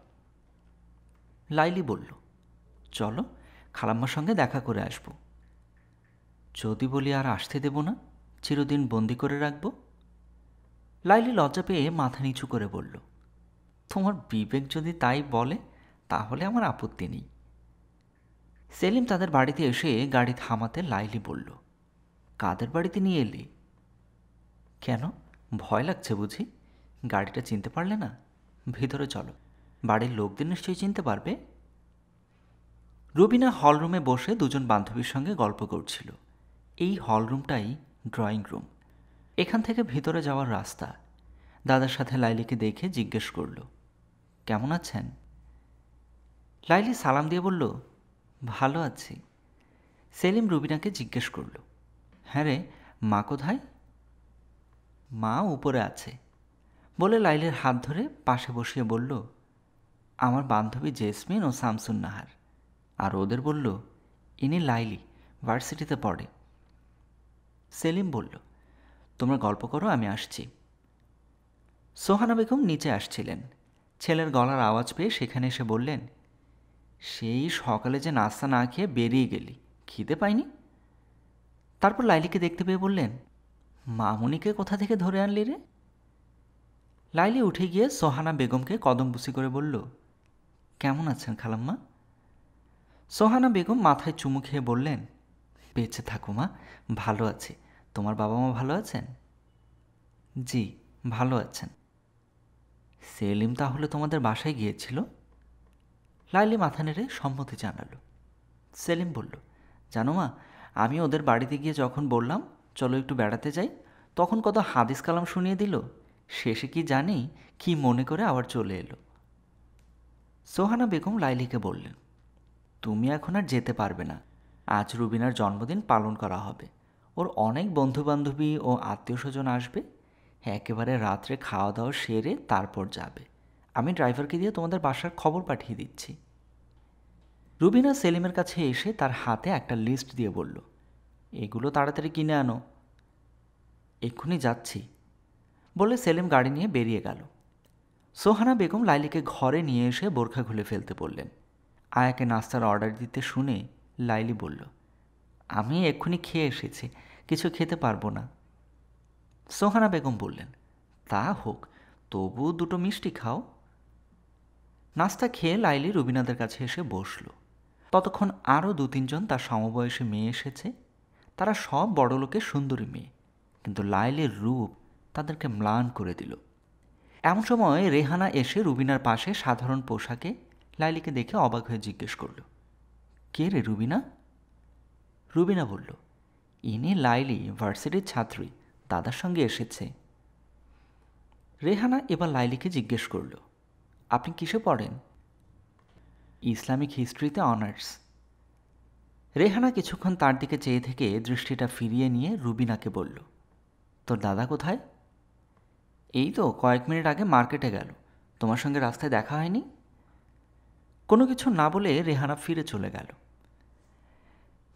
লাইলি বলল চলো খালাম্মার সঙ্গে দেখা করে আসব যদি বলি আর আসতে দেব না চিরদিন বন্দি করে রাখব লাইলি লজ্জা পেয়ে মাথা নিচু করে বলল তোমার বিবেক যদি তাই বলে তাহলে আমার আপত্তি নেই সেলিম তাদের বাড়িতে এসে গাড়ি থামাতে লাইলি বলল কাদের বাড়িতে নিয়ে এলি কেন ভয় লাগছে বুঝি গাড়িটা চিনতে পারলে না ভিতরে চলো বাড়ির লোকদের নিশ্চয়ই চিনতে পারবে রুবিনা হলরুমে বসে দুজন বান্ধবীর সঙ্গে গল্প করছিল এই হলরুমটাই ড্রয়িং রুম এখান থেকে ভিতরে যাওয়ার রাস্তা দাদার সাথে লাইলিকে দেখে জিজ্ঞেস করল কেমন আছেন লাইলি সালাম দিয়ে বলল ভালো আছি সেলিম রুবিনাকে জিজ্ঞেস করল হ্যাঁ রে মা কোথায় মা উপরে আছে বলে লাইলের হাত ধরে পাশে বসিয়ে বলল আমার বান্ধবী জেসমিন ও শামসুন নাহার আর ওদের বলল ইনি লাইলি ভার্সিটিতে পড়ে সেলিম বলল তোমরা গল্প করো আমি আসছি সোহানা বেগম নিচে আসছিলেন ছেলের গলার আওয়াজ পেয়ে সেখানে এসে বললেন সেই সকালে যে নাস্তা না খেয়ে বেরিয়ে গেলি খিদে পাইনি তারপর লাইলিকে দেখতে পেয়ে বললেন মামুনিকে কোথা থেকে ধরে আনলি রে লাইলি উঠে গিয়ে সোহানা বেগমকে কদম বুসি করে বলল কেমন আছেন খালাম্মা সোহানা বেগম মাথায় চুমু খেয়ে বললেন বেঁচে থাকো মা ভালো আছে তোমার বাবা মা ভালো আছেন জি ভালো আছেন সেলিম তাহলে তোমাদের বাসায় গিয়েছিল লাইলি মাথা নেড়ে সম্মতি জানালো সেলিম বলল জানো মা আমি ওদের বাড়িতে গিয়ে যখন বললাম চলো একটু বেড়াতে যাই তখন কত হাদিস কালাম শুনিয়ে দিল শেষে কি জানি কি মনে করে আবার চলে এলো সোহানা বেগম লাইলিকে বললেন তুমি এখন আর যেতে পারবে না আজ রুবিনার জন্মদিন পালন করা হবে ওর অনেক বন্ধুবান্ধবী ও আত্মীয় স্বজন আসবে একেবারে রাত্রে খাওয়া দাওয়া সেরে তারপর যাবে আমি ড্রাইভারকে দিয়ে তোমাদের বাসার খবর পাঠিয়ে দিচ্ছি রুবিনা সেলিমের কাছে এসে তার হাতে একটা লিস্ট দিয়ে বলল এগুলো তাড়াতাড়ি কিনে আনো এক্ষুনি যাচ্ছি বলে সেলিম গাড়ি নিয়ে বেরিয়ে গেল সোহানা বেগম লাইলিকে ঘরে নিয়ে এসে বোরখা খুলে ফেলতে বললেন আয়াকে নাস্তার অর্ডার দিতে শুনে লাইলি বলল আমি এক্ষুনি খেয়ে এসেছি কিছু খেতে পারবো না সোহানা বেগম বললেন তা হোক তবু দুটো মিষ্টি খাও নাস্তা খেয়ে লাইলি রুবিনাদের কাছে এসে বসল ততক্ষণ আরও দু তিনজন তার সমবয়সী মেয়ে এসেছে তারা সব বড়লোকের সুন্দরী মেয়ে কিন্তু লাইলির রূপ তাদেরকে ম্লান করে দিল এমন সময় রেহানা এসে রুবিনার পাশে সাধারণ পোশাকে লাইলিকে দেখে অবাক হয়ে জিজ্ঞেস করল কে রে রুবিনা রুবিনা বলল ইনি লাইলি ভার্সিটির ছাত্রী দাদার সঙ্গে এসেছে রেহানা এবার লাইলিকে জিজ্ঞেস করলো আপনি কিসে পড়েন ইসলামিক হিস্ট্রিতে অনার্স রেহানা কিছুক্ষণ তার দিকে চেয়ে থেকে দৃষ্টিটা ফিরিয়ে নিয়ে রুবিনাকে বলল তোর দাদা কোথায় এই তো কয়েক মিনিট আগে মার্কেটে গেল তোমার সঙ্গে রাস্তায় দেখা হয়নি কোনো কিছু না বলে রেহানা ফিরে চলে গেল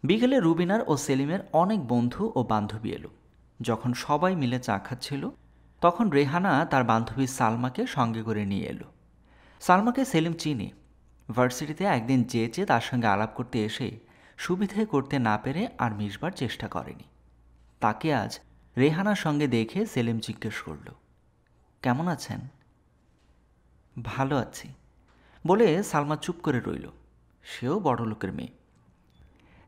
বিকেলে রুবিনার ও সেলিমের অনেক বন্ধু ও বান্ধবী এলো যখন সবাই মিলে চা খাচ্ছিল তখন রেহানা তার বান্ধবী সালমাকে সঙ্গে করে নিয়ে এলো সালমাকে সেলিম চিনি ভার্সিটিতে একদিন যে যে তার সঙ্গে আলাপ করতে এসে সুবিধে করতে না পেরে আর মিশবার চেষ্টা করেনি তাকে আজ রেহানার সঙ্গে দেখে সেলিম জিজ্ঞেস করল কেমন আছেন ভালো আছি বলে সালমা চুপ করে রইল সেও বড় লোকের মেয়ে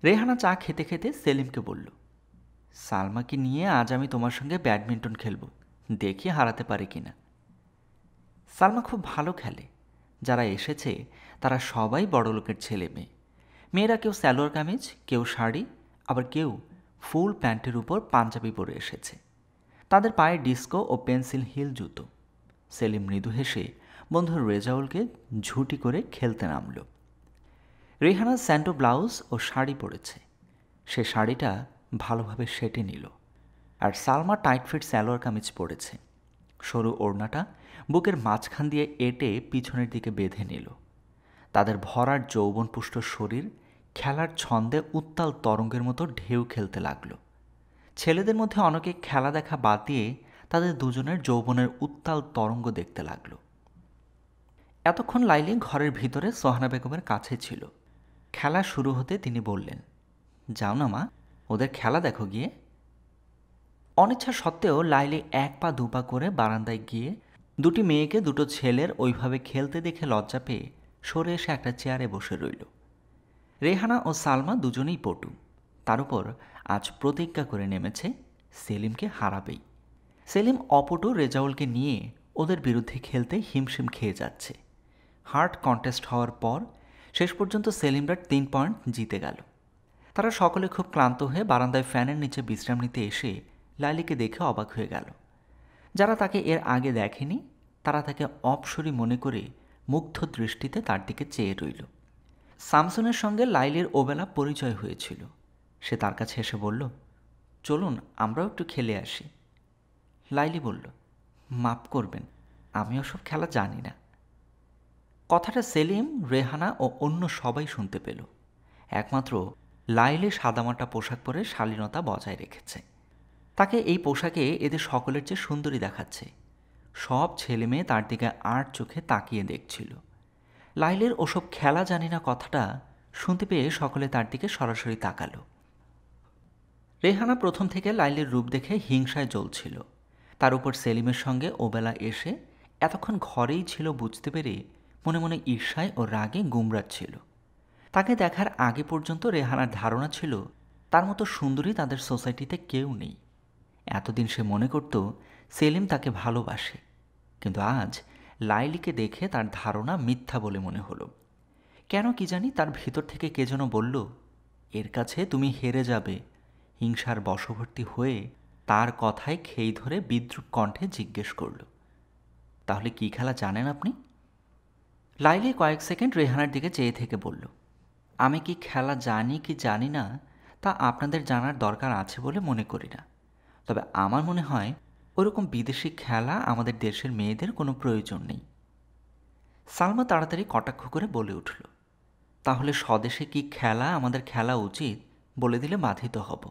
রেহানা চা খেতে খেতে সেলিমকে বলল সালমাকে নিয়ে আজ আমি তোমার সঙ্গে ব্যাডমিন্টন খেলব দেখি হারাতে পারি কিনা সালমা খুব ভালো খেলে যারা এসেছে তারা সবাই বড়লোকের ছেলে মেয়ে মেয়েরা কেউ স্যালোয়ার কামিজ কেউ শাড়ি আবার কেউ ফুল প্যান্টের উপর পাঞ্জাবি পরে এসেছে তাদের পায়ে ডিস্কো ও পেন্সিল হিল জুতো সেলিম মৃদু হেসে বন্ধু রেজাউলকে ঝুটি করে খেলতে নামল রেহানা স্যান্টো ব্লাউজ ও শাড়ি পরেছে সে শাড়িটা ভালোভাবে সেটে নিল আর সালমা টাইট ফিট স্যালোয়ার কামিজ পরেছে সরু ওড়নাটা বুকের মাঝখান দিয়ে এঁটে পিছনের দিকে বেঁধে নিল তাদের ভরার যৌবনপুষ্ট শরীর খেলার ছন্দে উত্তাল তরঙ্গের মতো ঢেউ খেলতে লাগলো ছেলেদের মধ্যে অনেকে খেলা দেখা বাদ দিয়ে তাদের দুজনের যৌবনের উত্তাল তরঙ্গ দেখতে লাগলো এতক্ষণ লাইলি ঘরের ভিতরে সোহানা বেগমের কাছে ছিল খেলা শুরু হতে তিনি বললেন যাও না মা ওদের খেলা দেখো গিয়ে অনিচ্ছা সত্ত্বেও লাইলি এক পা দুপা করে বারান্দায় গিয়ে দুটি মেয়েকে দুটো ছেলের ওইভাবে খেলতে দেখে লজ্জা পেয়ে সরে এসে একটা চেয়ারে বসে রইল রেহানা ও সালমা দুজনেই পটু তার উপর আজ প্রতিজ্ঞা করে নেমেছে সেলিমকে হারাবেই সেলিম অপটু রেজাউলকে নিয়ে ওদের বিরুদ্ধে খেলতে হিমশিম খেয়ে যাচ্ছে হার্ট কন্টেস্ট হওয়ার পর শেষ পর্যন্ত সেলিমরা তিন পয়েন্ট জিতে গেল তারা সকলে খুব ক্লান্ত হয়ে বারান্দায় ফ্যানের নিচে বিশ্রাম নিতে এসে লাইলিকে দেখে অবাক হয়ে গেল যারা তাকে এর আগে দেখেনি তারা তাকে অপসরি মনে করে মুগ্ধ দৃষ্টিতে তার দিকে চেয়ে রইল স্যামসনের সঙ্গে লাইলির ওবেলা পরিচয় হয়েছিল সে তার কাছে এসে বলল চলুন আমরাও একটু খেলে আসি লাইলি বলল মাপ করবেন আমি ওসব খেলা জানি না কথাটা সেলিম রেহানা ও অন্য সবাই শুনতে পেল একমাত্র লাইলে সাদামাটা পোশাক পরে শালীনতা বজায় রেখেছে তাকে এই পোশাকে এদের সকলের চেয়ে সুন্দরী দেখাচ্ছে সব ছেলে মেয়ে তার দিকে আর চোখে তাকিয়ে দেখছিল লাইলের ওসব খেলা জানি না কথাটা শুনতে পেয়ে সকলে তার দিকে সরাসরি তাকালো রেহানা প্রথম থেকে লাইলের রূপ দেখে হিংসায় জ্বলছিল তার উপর সেলিমের সঙ্গে ওবেলা এসে এতক্ষণ ঘরেই ছিল বুঝতে পেরে মনে মনে ঈর্ষায় ও রাগে গুমরাচ্ছিল তাকে দেখার আগে পর্যন্ত রেহানার ধারণা ছিল তার মতো সুন্দরী তাদের সোসাইটিতে কেউ নেই এতদিন সে মনে করত সেলিম তাকে ভালোবাসে কিন্তু আজ লাইলিকে দেখে তার ধারণা মিথ্যা বলে মনে হলো কেন কি জানি তার ভিতর থেকে কে যেন বলল এর কাছে তুমি হেরে যাবে হিংসার বশবর্তী হয়ে তার কথায় খেই ধরে বিদ্রুপ কণ্ঠে জিজ্ঞেস করল তাহলে কি খেলা জানেন আপনি লাইলি কয়েক সেকেন্ড রেহানার দিকে চেয়ে থেকে বলল আমি কি খেলা জানি কি জানি না তা আপনাদের জানার দরকার আছে বলে মনে করি না তবে আমার মনে হয় ওরকম বিদেশি খেলা আমাদের দেশের মেয়েদের কোনো প্রয়োজন নেই সালমা তাড়াতাড়ি কটাক্ষ করে বলে উঠল তাহলে স্বদেশে কি খেলা আমাদের খেলা উচিত বলে দিলে বাধিত হব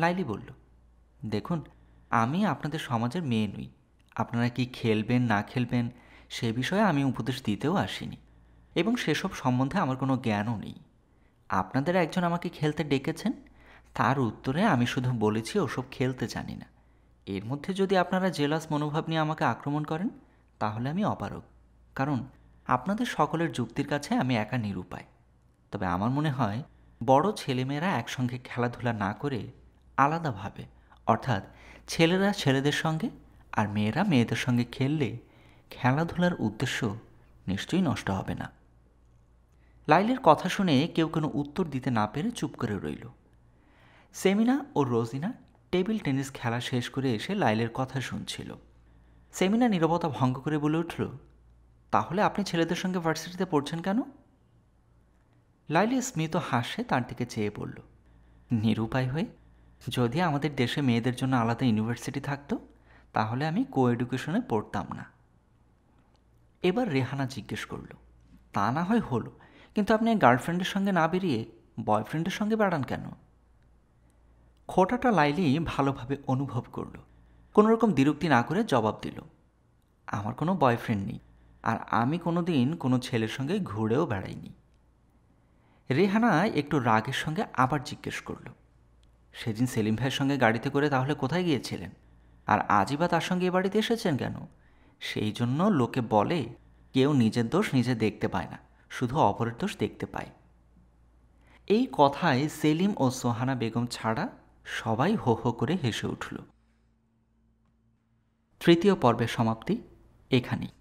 লাইলি বলল দেখুন আমি আপনাদের সমাজের মেয়ে নই আপনারা কি খেলবেন না খেলবেন সে বিষয়ে আমি উপদেশ দিতেও আসিনি এবং সেসব সম্বন্ধে আমার কোনো জ্ঞানও নেই আপনাদের একজন আমাকে খেলতে ডেকেছেন তার উত্তরে আমি শুধু বলেছি ওসব খেলতে জানি না এর মধ্যে যদি আপনারা জেলাস মনোভাব নিয়ে আমাকে আক্রমণ করেন তাহলে আমি অপারক কারণ আপনাদের সকলের যুক্তির কাছে আমি একা নিরুপায় তবে আমার মনে হয় বড় ছেলেমেয়েরা একসঙ্গে খেলাধুলা না করে আলাদাভাবে অর্থাৎ ছেলেরা ছেলেদের সঙ্গে আর মেয়েরা মেয়েদের সঙ্গে খেললে খেলাধুলার উদ্দেশ্য নিশ্চয়ই নষ্ট হবে না লাইলের কথা শুনে কেউ কোনো উত্তর দিতে না পেরে চুপ করে রইল সেমিনা ও রোজিনা টেবিল টেনিস খেলা শেষ করে এসে লাইলের কথা শুনছিল সেমিনা নিরবতা ভঙ্গ করে বলে উঠল তাহলে আপনি ছেলেদের সঙ্গে ভার্সিটিতে পড়ছেন কেন লাইলি স্মিত হাসে তার দিকে চেয়ে বলল নিরুপায় হয়ে যদি আমাদের দেশে মেয়েদের জন্য আলাদা ইউনিভার্সিটি থাকতো তাহলে আমি কো এডুকেশনে পড়তাম না এবার রেহানা জিজ্ঞেস করল তা না হয় হলো কিন্তু আপনি গার্লফ্রেন্ডের সঙ্গে না বেরিয়ে বয়ফ্রেন্ডের সঙ্গে বেড়ান কেন খোটাটা লাইলি ভালোভাবে অনুভব করল কোনোরকম রকম দ্বিরুক্তি না করে জবাব দিল আমার কোনো বয়ফ্রেন্ড নেই আর আমি কোনো দিন কোনো ছেলের সঙ্গে ঘুরেও বেড়াইনি রেহানা একটু রাগের সঙ্গে আবার জিজ্ঞেস করল সেদিন সেলিম ভাইয়ের সঙ্গে গাড়িতে করে তাহলে কোথায় গিয়েছিলেন আর আজই বা তার সঙ্গে এ বাড়িতে এসেছেন কেন সেই জন্য লোকে বলে কেউ নিজের দোষ নিজে দেখতে পায় না শুধু অপরের দোষ দেখতে পায় এই কথায় সেলিম ও সোহানা বেগম ছাড়া সবাই হো হো করে হেসে উঠল তৃতীয় পর্বের সমাপ্তি এখানেই